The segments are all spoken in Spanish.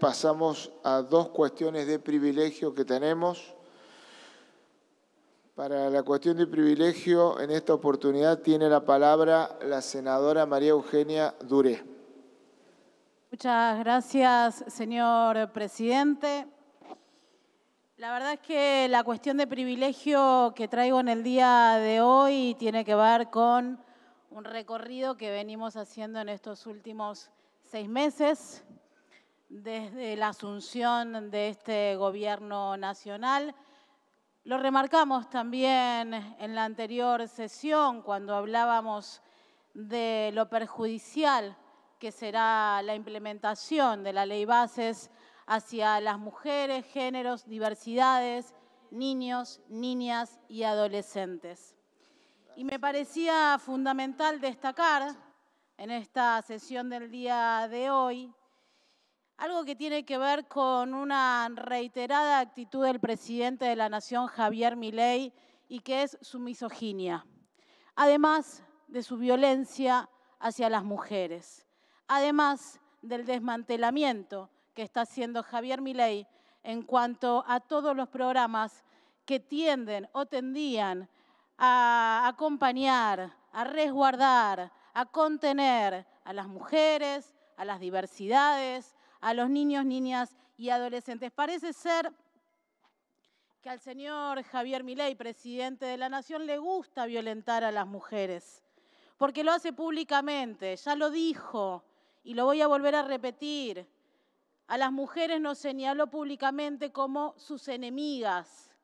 pasamos a dos cuestiones de privilegio que tenemos. Para la cuestión de privilegio, en esta oportunidad tiene la palabra la senadora María Eugenia Duré. Muchas gracias, señor presidente. La verdad es que la cuestión de privilegio que traigo en el día de hoy tiene que ver con un recorrido que venimos haciendo en estos últimos seis meses desde la asunción de este gobierno nacional. Lo remarcamos también en la anterior sesión cuando hablábamos de lo perjudicial que será la implementación de la ley bases hacia las mujeres, géneros, diversidades, niños, niñas y adolescentes. Y me parecía fundamental destacar en esta sesión del día de hoy algo que tiene que ver con una reiterada actitud del presidente de la Nación, Javier Milei, y que es su misoginia, además de su violencia hacia las mujeres, además del desmantelamiento que está haciendo Javier Milei en cuanto a todos los programas que tienden o tendían a acompañar, a resguardar, a contener a las mujeres, a las diversidades, a los niños, niñas y adolescentes. Parece ser que al señor Javier Milei, presidente de la Nación, le gusta violentar a las mujeres, porque lo hace públicamente, ya lo dijo y lo voy a volver a repetir. A las mujeres nos señaló públicamente como sus enemigas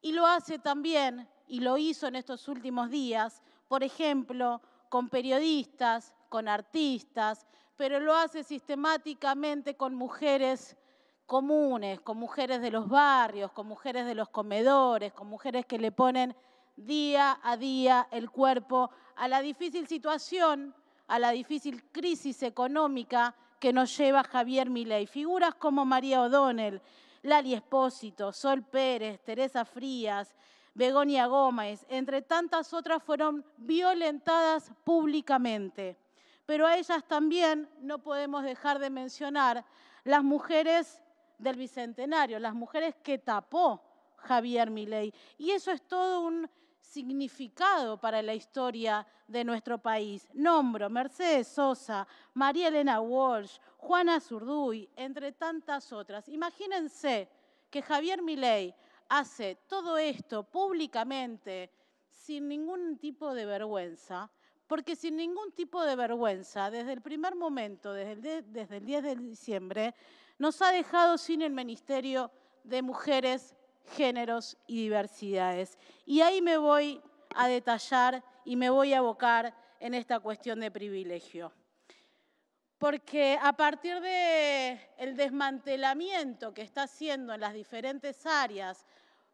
y lo hace también y lo hizo en estos últimos días, por ejemplo, con periodistas, con artistas, pero lo hace sistemáticamente con mujeres comunes, con mujeres de los barrios, con mujeres de los comedores, con mujeres que le ponen día a día el cuerpo a la difícil situación, a la difícil crisis económica que nos lleva Javier Milei. Figuras como María O'Donnell, Lali Espósito, Sol Pérez, Teresa Frías, Begonia Gómez, entre tantas otras fueron violentadas públicamente pero a ellas también no podemos dejar de mencionar las mujeres del Bicentenario, las mujeres que tapó Javier Milei. Y eso es todo un significado para la historia de nuestro país. Nombro Mercedes Sosa, María Elena Walsh, Juana Zurduy, entre tantas otras. Imagínense que Javier Milei hace todo esto públicamente sin ningún tipo de vergüenza porque sin ningún tipo de vergüenza, desde el primer momento, desde el, 10 de diciembre, nos ha dejado sin el Ministerio de Mujeres, Géneros y Diversidades. Y ahí me voy a detallar y me voy a abocar en esta cuestión de privilegio. Porque a partir del el desmantelamiento que está haciendo en las diferentes áreas,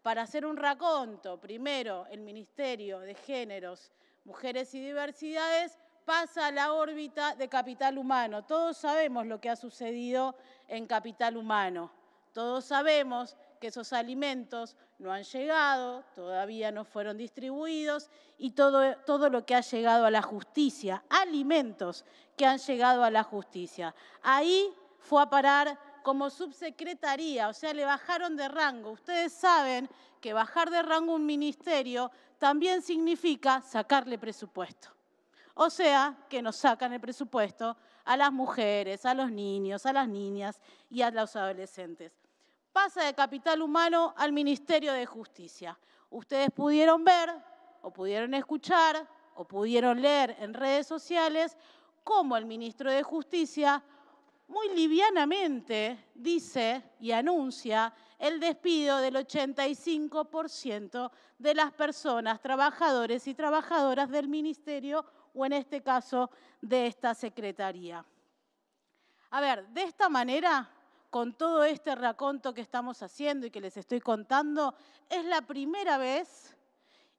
para hacer un raconto, primero el Ministerio de Géneros, Mujeres y Diversidades pasa a la órbita de Capital Humano. Todos sabemos lo que ha sucedido en Capital Humano. Todos sabemos que esos alimentos no han llegado, todavía no fueron distribuidos y todo, lo que ha llegado a la justicia, alimentos que han llegado a la justicia. Ahí fue a parar como subsecretaría, o sea, le bajaron de rango. Ustedes saben que bajar de rango un ministerio también significa sacarle presupuesto. O sea, que nos sacan el presupuesto a las mujeres, a los niños, a las niñas y a los adolescentes. Pasa de capital humano al Ministerio de Justicia. Ustedes pudieron ver, o pudieron escuchar, o pudieron leer en redes sociales cómo el ministro de Justicia muy livianamente dice y anuncia el despido del 85% de las personas, trabajadores y trabajadoras del ministerio o en este caso de esta secretaría. A ver, de esta manera, con todo este raconto que estamos haciendo y que les estoy contando, es la primera vez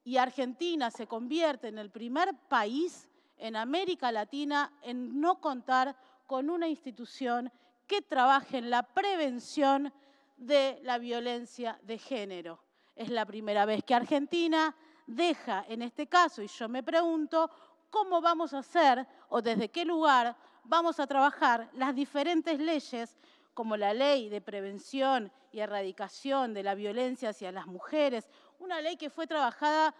y Argentina se convierte en el primer país en América Latina en no contar con una institución que trabaje en la prevención de la violencia de género. Es la primera vez que Argentina deja, en este caso, y yo me pregunto, ¿cómo vamos a hacer o desde qué lugar vamos a trabajar las diferentes leyes como la ley de prevención y erradicación de la violencia hacia las mujeres, una ley que fue trabajada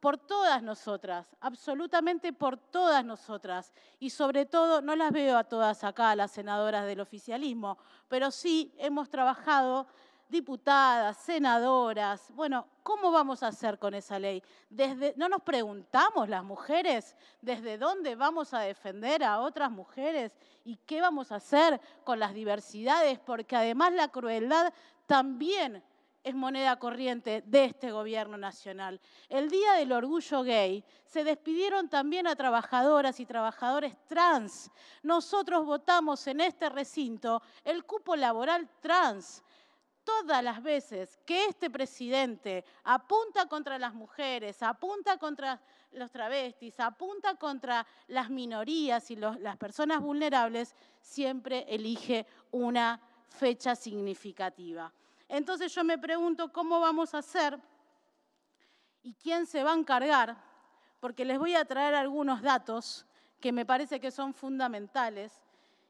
por todas nosotras, absolutamente por todas nosotras. Y sobre todo, no las veo a todas acá, las senadoras del oficialismo, pero sí hemos trabajado diputadas, senadoras. Bueno, ¿cómo vamos a hacer con esa ley? Desde, ¿No nos preguntamos las mujeres desde dónde vamos a defender a otras mujeres y qué vamos a hacer con las diversidades? Porque además la crueldad también es moneda corriente de este gobierno nacional. El Día del Orgullo Gay se despidieron también a trabajadoras y trabajadores trans. Nosotros votamos en este recinto el cupo laboral trans todas las veces que este presidente apunta contra las mujeres, apunta contra los travestis, apunta contra las minorías y las personas vulnerables, siempre elige una fecha significativa. Entonces yo me pregunto cómo vamos a hacer y quién se va a encargar, porque les voy a traer algunos datos que me parece que son fundamentales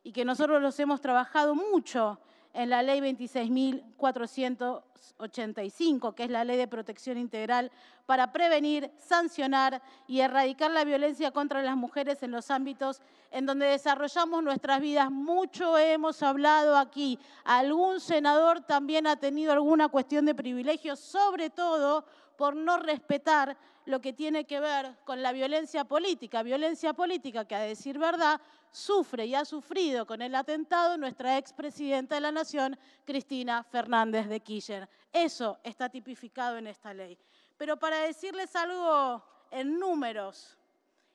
y que nosotros los hemos trabajado mucho en la ley 26.485, que es la ley de protección integral para prevenir, sancionar y erradicar la violencia contra las mujeres en los ámbitos en donde desarrollamos nuestras vidas. Mucho hemos hablado aquí. Algún senador también ha tenido alguna cuestión de privilegio, sobre todo por no respetar lo que tiene que ver con la violencia política, violencia política que a decir verdad sufre y ha sufrido con el atentado nuestra expresidenta de la Nación, Cristina Fernández de Kirchner. Eso está tipificado en esta ley. Pero para decirles algo en números,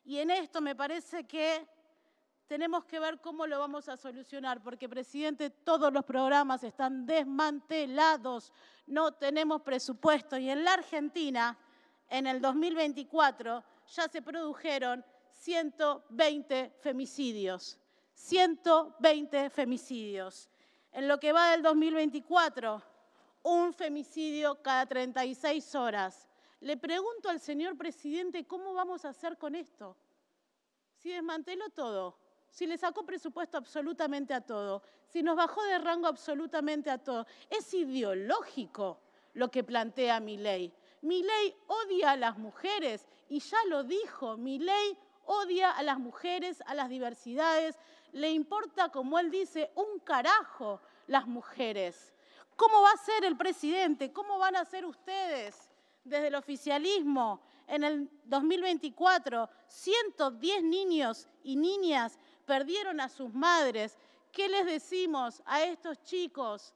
y en esto me parece que tenemos que ver cómo lo vamos a solucionar, porque, presidente, todos los programas están desmantelados, no tenemos presupuesto y en la Argentina, en el 2024, ya se produjeron 120 femicidios. 120 femicidios. En lo que va del 2024, un femicidio cada 36 horas. Le pregunto al señor presidente cómo vamos a hacer con esto. Si desmantelo todo, si le sacó presupuesto absolutamente a todo, si nos bajó de rango absolutamente a todo. Es ideológico lo que plantea mi ley. Mi ley odia a las mujeres y ya lo dijo, mi ley odia a las mujeres, a las diversidades, le importa, como él dice, un carajo las mujeres. ¿Cómo va a ser el presidente? ¿Cómo van a ser ustedes desde el oficialismo en el 2024? 110 niños y niñas perdieron a sus madres. ¿Qué les decimos a estos chicos?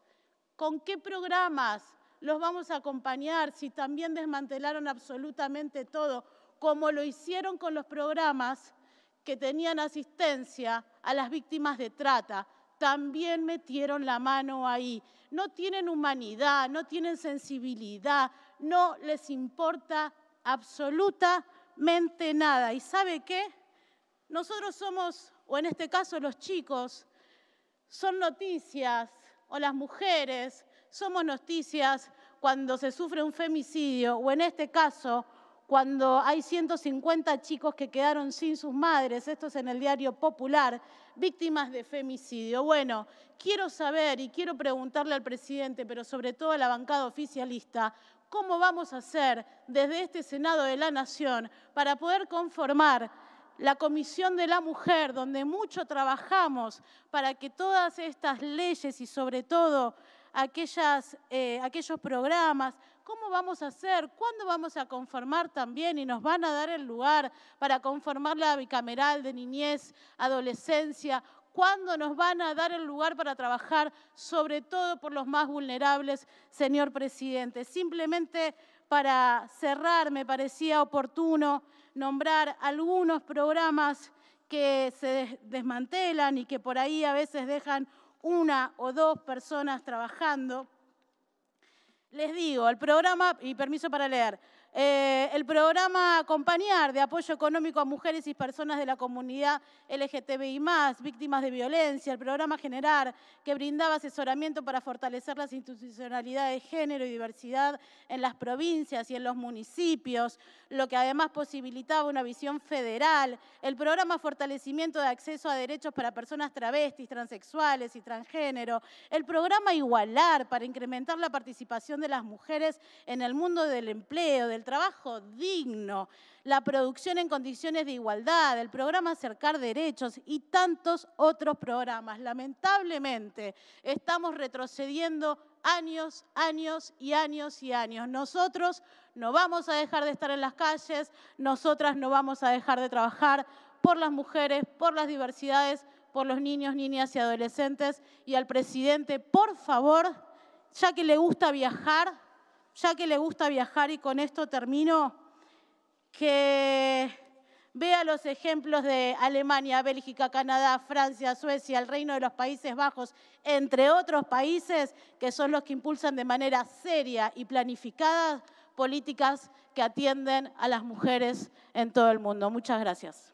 ¿Con qué programas los vamos a acompañar si también desmantelaron absolutamente todo, como lo hicieron con los programas que tenían asistencia a las víctimas de trata? También metieron la mano ahí. No tienen humanidad, no tienen sensibilidad, no les importa absolutamente nada. ¿Y sabe qué? Nosotros somos o en este caso los chicos, son noticias, o las mujeres, somos noticias cuando se sufre un femicidio, o en este caso, cuando hay 150 chicos que quedaron sin sus madres, esto es en el diario Popular, víctimas de femicidio. Bueno, quiero saber y quiero preguntarle al presidente, pero sobre todo a la bancada oficialista, ¿cómo vamos a hacer desde este Senado de la Nación para poder conformar la Comisión de la Mujer, donde mucho trabajamos para que todas estas leyes y sobre todo eh, aquellos programas, ¿cómo vamos a hacer? ¿Cuándo vamos a conformar también? Y nos van a dar el lugar para conformar la bicameral de niñez, adolescencia. ¿Cuándo nos van a dar el lugar para trabajar sobre todo por los más vulnerables, señor presidente? Simplemente para cerrar, me parecía oportuno nombrar algunos programas que se desmantelan y que por ahí a veces dejan una o dos personas trabajando. Les digo, el programa, y permiso para leer, eh, el programa Acompañar de apoyo económico a mujeres y personas de la comunidad LGTBI, víctimas de violencia, el programa Generar, que brindaba asesoramiento para fortalecer las institucionalidades de género y diversidad en las provincias y en los municipios, lo que además posibilitaba una visión federal, el programa Fortalecimiento de Acceso a Derechos para Personas Travestis, Transexuales y Transgénero, el programa Igualar para incrementar la participación de las mujeres en el mundo del empleo, del trabajo digno, la producción en condiciones de igualdad, el programa Acercar Derechos y tantos otros programas. Lamentablemente estamos retrocediendo años, años y años y años. Nosotros no vamos a dejar de estar en las calles, nosotras no vamos a dejar de trabajar por las mujeres, por las diversidades, por los niños, niñas y adolescentes. Y al presidente, por favor, ya que le gusta viajar, ya que le gusta viajar y con esto termino, que vea los ejemplos de Alemania, Bélgica, Canadá, Francia, Suecia, el Reino de los Países Bajos, entre otros países que son los que impulsan de manera seria y planificada políticas que atienden a las mujeres en todo el mundo. Muchas gracias.